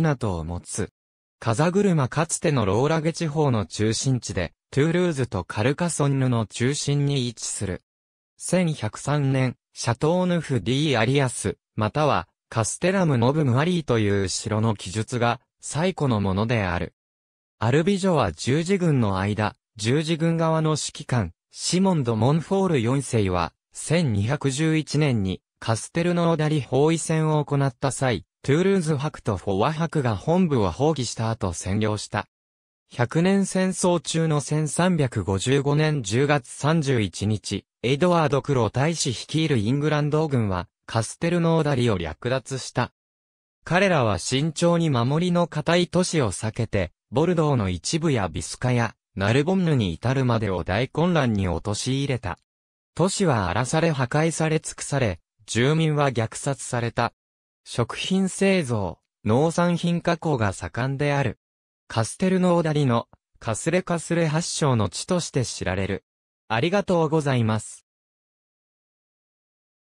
港を持つ。風車かつてのローラゲ地方の中心地で、トゥールーズとカルカソンヌの中心に位置する。1103年、シャトーヌフ・ディ・アリアス、または、カステラム・ノブ・ムアリーという城の記述が、最古のものである。アルビジョは十字軍の間、十字軍側の指揮官、シモンド・モンフォール4世は、1211年に、カステルノーダリ包囲戦を行った際、トゥールーズ博とフォワ博が本部を放棄した後占領した。100年戦争中の1355年10月31日、エドワード・クロー大使率いるイングランド軍は、カステルノーダリを略奪した。彼らは慎重に守りの固い都市を避けて、ボルドーの一部やビスカや、ナルボンヌに至るまでを大混乱に陥れた。都市は荒らされ破壊され尽くされ、住民は虐殺された。食品製造、農産品加工が盛んである。カステルノーダリの、カスレカスレ発祥の地として知られる。ありがとうございます。